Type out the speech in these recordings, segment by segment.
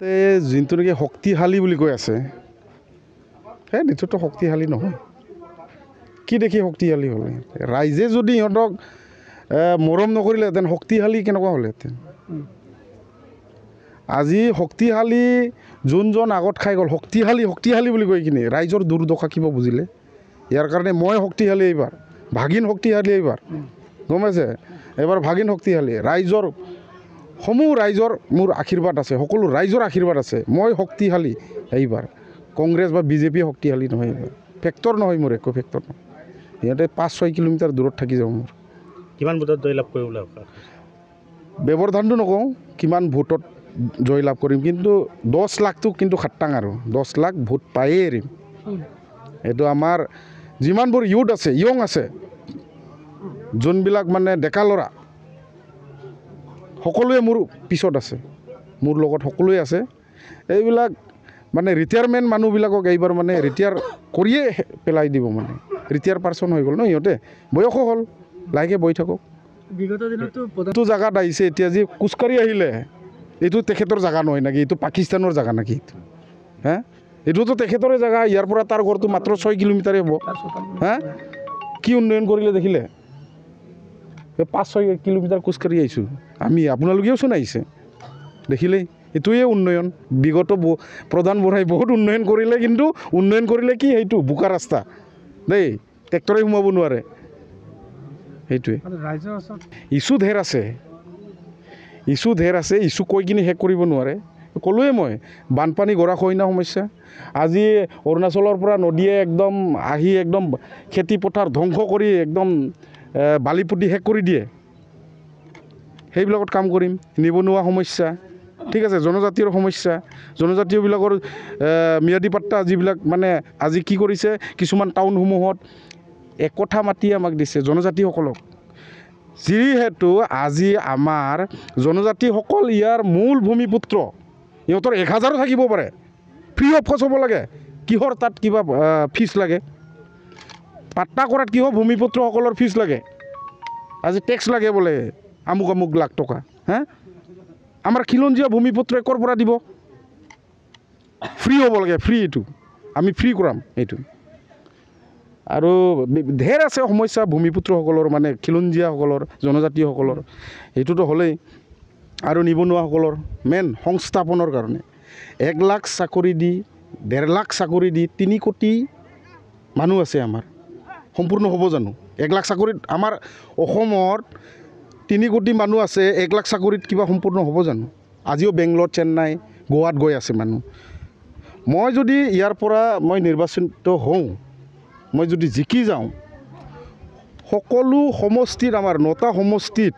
তে যোনটো নেকি শক্তিশালী বুলি কৈ আছে সেই নিজৰতো শক্তিশালী নহয় কি দেখি শক্তিশালী হ'লে ৰাইজে যদি সিহঁতক মৰম নকৰিলেহেঁতেন শক্তিশালী কেনেকুৱা হ'লেহেঁতেন আজি শক্তিশালী যোনজন আগত খাই গ'ল শক্তিশালী শক্তিশালী বুলি কৈ কিনে ৰাইজৰ দুৰ্দশা কিবা বুজিলে ইয়াৰ কাৰণে মই শক্তিশালী এইবাৰ ভাগিন শক্তিশালী এইবাৰ গম পাইছে এইবাৰ ভাগিন শক্তিশালী ৰাইজৰ সমূহ ৰাইজৰ মোৰ আশীৰ্বাদ আছে সকলো ৰাইজৰ আশীৰ্বাদ আছে মই শক্তিশালী এইবাৰ কংগ্ৰেছ বা বিজেপি শক্তিশালী নহয় এইবাৰ ফেক্টৰ নহয় মোৰ একো ফেক্টৰ নহয় সিহঁতে পাঁচ ছয় কিলোমিটাৰ দূৰত থাকি যাব মোৰ কিমান ভোটত জয়লাভ কৰিব ব্যৱধানটো নকওঁ কিমান ভোটত জয়লাভ কৰিম কিন্তু দহ লাখটো কিন্তু খাট্টাং আৰু দহ লাখ ভোট পায়েই এৰিম এইটো আমাৰ যিমানবোৰ ইউথ আছে ইয়ং আছে যোনবিলাক মানে ডেকা ল'ৰা সকলোৱে মোৰ পিছত আছে মোৰ লগত সকলোৱে আছে এইবিলাক মানে ৰিটায়াৰমেণ্ট মানুহবিলাকক এইবাৰ মানে ৰিটায়াৰ কৰিয়ে পেলাই দিব মানে ৰিটায়াৰ পাৰ্চন হৈ গ'ল ন সিহঁতে বয়সো হ'ল লাহেকৈ বহি থাকক এইটো জেগাত আহিছে এতিয়া যে খোজকাঢ়ি আহিলে এইটো তেখেতৰ জেগা নহয় নেকি এইটো পাকিস্তানৰ জেগা নেকি এইটো হে এইটোতো তেখেতৰে জেগা ইয়াৰ পৰা তাৰ ঘৰটো মাত্ৰ ছয় কিলোমিটাৰে হ'ব হে কি উন্নয়ন কৰিলে দেখিলে পাঁচ ছয় কিলোমিটাৰ খোজকাঢ়ি আহিছোঁ আমি আপোনালোকেও চোন আহিছে দেখিলে এইটোৱে উন্নয়ন বিগত ব প্ৰধান বুঢ়াই বহুত উন্নয়ন কৰিলে কিন্তু উন্নয়ন কৰিলে কি সেইটো বোকা ৰাস্তা দেই ট্ৰেক্টৰে সোমাব নোৱাৰে সেইটোৱে ইছু ধেৰ আছে ইছু ধেৰ আছে ইছু কৈ কিনে শেষ কৰিব নোৱাৰে ক'লোৱে মই বানপানী গৰা খহীনা সমস্যা আজি অৰুণাচলৰ পৰা নদীয়ে একদম আহি একদম খেতি পথাৰ ধ্বংস কৰি একদম বালি পুতি শেষ কৰি দিয়ে সেইবিলাকত কাম কৰিম নিবনুৱা সমস্যা ঠিক আছে জনজাতীয়ৰ সমস্যা জনজাতীয়বিলাকৰ ম্যাদী পাট্টা যিবিলাক মানে আজি কি কৰিছে কিছুমান টাউনসমূহত একথা মাতিয়ে আমাক দিছে জনজাতিসকলক যিহেতু আজি আমাৰ জনজাতিসকল ইয়াৰ মূল ভূমিপুত্ৰ ইহঁতৰ এঘাৰো থাকিব পাৰে ফ্ৰী অফ কষ্ট হ'ব লাগে কিহৰ তাত কিবা ফিজ লাগে পাত্তা কৰাত কিহৰ ভূমিপুত্ৰসকলৰ ফিজ লাগে আজি টেক্স লাগে বোলে আমুক আমুক লাখ টকা হ্যাঁ খিলঞ্জীয়া খিলঞ্জীয় ভূমিপুত্ৰ পৰা দিব ফ্ৰী হব লাগে ফ্ৰী এইটো আমি ফ্ৰী কৰাম এইটো আৰু ঢেৰ আছে সমস্যা ভূমিপুত্ৰসকলৰ মানে খিলঞ্জীয়াসকলৰ সকলেৰ সেইটোতো হলেই আৰু নিবনুৱাসকলৰ মেইন সংস্থাপনৰ কাৰণে এক লাখ চাকৰি দি ডেৰ লাখ চাকৰি দি তিনি কোটি মানুহ আছে আমাৰ সম্পূৰ্ণ হব জানো এক লাখ চাকৰিত আমাৰ অসমত তিনি কোটি মানুহ আছে এক লাখ চাকৰিত কিবা সম্পূৰ্ণ হ'ব জানো আজিও বেংগলোৰ চেন্নাই গোৱাত গৈ আছে মানুহ মই যদি ইয়াৰ পৰা মই নিৰ্বাচিত হওঁ মই যদি জিকি যাওঁ সকলো সমষ্টিত আমাৰ নটা সমষ্টিত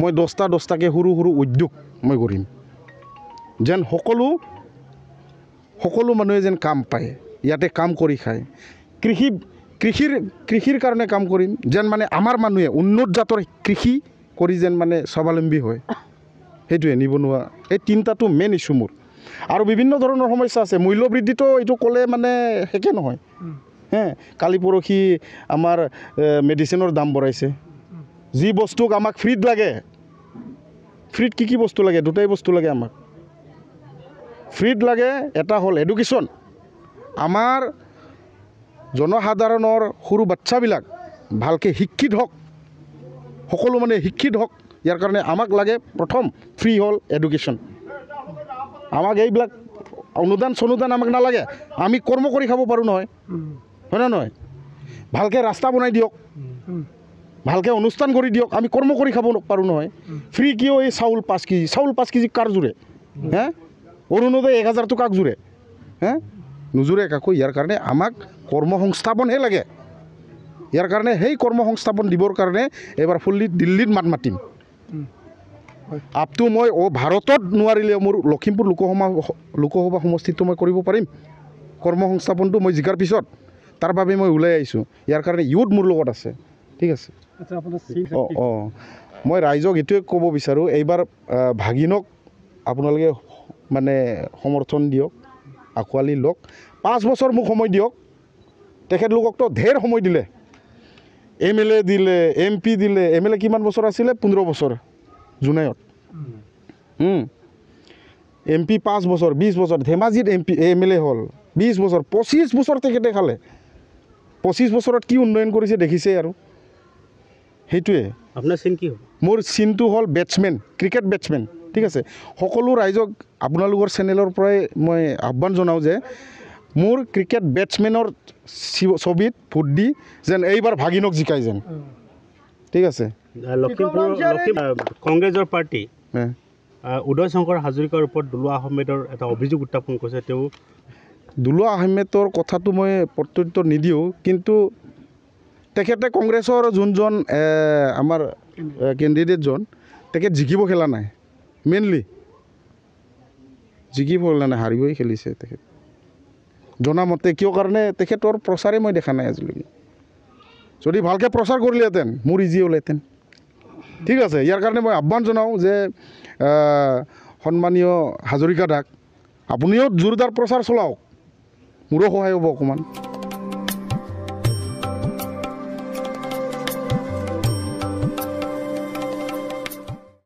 মই দহটা দহটাকৈ সৰু সৰু উদ্যোগ মই কৰিম যেন সকলো সকলো মানুহে যেন কাম পায় ইয়াতে কাম কৰি খায় কৃষি কৃষিৰ কৃষিৰ কাৰণে কাম কৰিম যেন মানে আমাৰ মানুহে উন্নত জাতৰ কৃষি কৰি যেন মানে স্বাৱলম্বী হয় সেইটোৱে নিবনুৱা এই তিনিটাটো মেইন ইছ্যু মোৰ আৰু বিভিন্ন ধৰণৰ সমস্যা আছে মূল্যবৃদ্ধিটো এইটো ক'লে মানে শেষে নহয় হে কালি পৰহি আমাৰ মেডিচিনৰ দাম বঢ়াইছে যি বস্তুক আমাক ফ্ৰীত লাগে ফ্ৰীত কি কি বস্তু লাগে দুটাই বস্তু লাগে আমাক ফ্ৰীত লাগে এটা হ'ল এডুকেশ্যন আমাৰ জনসাধাৰণৰ সৰু বাচ্ছাবিলাক ভালকৈ শিক্ষিত হওক সকলো মানে শিক্ষিত হওক ইয়াৰ কাৰণে আমাক লাগে প্ৰথম ফ্ৰী হ'ল এডুকেশ্যন আমাক এইবিলাক অনুদান চনুদান আমাক নালাগে আমি কৰ্ম কৰি খাব পাৰোঁ নহয় হয়নে নহয় ভালকৈ ৰাস্তা বনাই দিয়ক ভালকৈ অনুষ্ঠান কৰি দিয়ক আমি কৰ্ম কৰি খাব পাৰোঁ নহয় ফ্ৰী কিয় এই চাউল পাঁচ কেজি চাউল পাঁচ কেজি কাৰ জোৰে হে অৰুণোদয় এক হাজাৰটো কাক জোৰে হে নুজুৰে কাকো ইয়াৰ কাৰণে আমাক কৰ্ম সংস্থাপনহে লাগে ইয়াৰ কাৰণে সেই কৰ্ম সংস্থাপন দিবৰ কাৰণে এইবাৰ ফুল্লিত দিল্লীত মাত মাতিম আপটো মই অ' ভাৰতত নোৱাৰিলেও মোৰ লখিমপুৰ লোকসভা লোকসভা সমষ্টিটো মই কৰিব পাৰিম কৰ্ম সংস্থাপনটো মই জিকাৰ পিছত তাৰ বাবে মই ওলাই আহিছোঁ ইয়াৰ কাৰণে ইউথ মোৰ লগত আছে ঠিক আছে অঁ অঁ মই ৰাইজক এইটোৱে ক'ব বিচাৰোঁ এইবাৰ ভাগিনক আপোনালোকে মানে সমৰ্থন দিয়ক আঁকোৱালি লওক পাঁচ বছৰ মোক সময় দিয়ক তেখেতলোককতো ঢেৰ সময় দিলে এম এল এ দিলে এম পি দিলে এম এল এ কিমান বছৰ আছিলে পোন্ধৰ বছৰ জুনাইত এম পি পাঁচ বছৰ বিছ বছৰ ধেমাজিত M P M L A হ'ল বিছ বছৰ পঁচিছ বছৰ তেখেতে খালে পঁচিছ বছৰত কি উন্নয়ন কৰিছে দেখিছে আৰু সেইটোৱে আপোনাৰ চিন কি হ'ল মোৰ চিনটো হ'ল বেটছমেন ক্ৰিকেট বেটছমেন ঠিক আছে সকলো ৰাইজক আপোনালোকৰ চেনেলৰ পৰাই মই আহ্বান জনাওঁ যে মোৰ ক্ৰিকেট বেটছমেনৰ ছবিত ভোট দি যেন এইবাৰ ভাগিনক জিকাই যেন ঠিক আছে কংগ্ৰেছৰ পাৰ্টি উদয় শংকৰ হাজৰিকাৰ ওপৰত দুলুৱা আহমেদৰ এটা অভিযোগ উত্থাপন কৰিছে তেওঁ দুলুৱা আহমেদৰ কথাটো মই প্ৰত্যুত্তৰ নিদিওঁ কিন্তু তেখেতে কংগ্ৰেছৰ যোনজন আমাৰ কেণ্ডিডেটজন তেখেত জিকিব খেলা নাই মেইনলি জিকি ফলানে হাৰিবই খেলিছে তেখেত জনামতে কিয় কাৰণে তেখেতৰ প্ৰচাৰে মই দেখা নাই আজিলৈকে যদি ভালকৈ প্ৰচাৰ কৰিলেহেঁতেন মোৰ ইজি হ'লেহেঁতেন ঠিক আছে ইয়াৰ কাৰণে মই আহ্বান জনাওঁ যে সন্মানীয় হাজৰিকা দাক আপুনিও জোৰদাৰ প্ৰচাৰ চলাওক মোৰো সহায় হ'ব অকণমান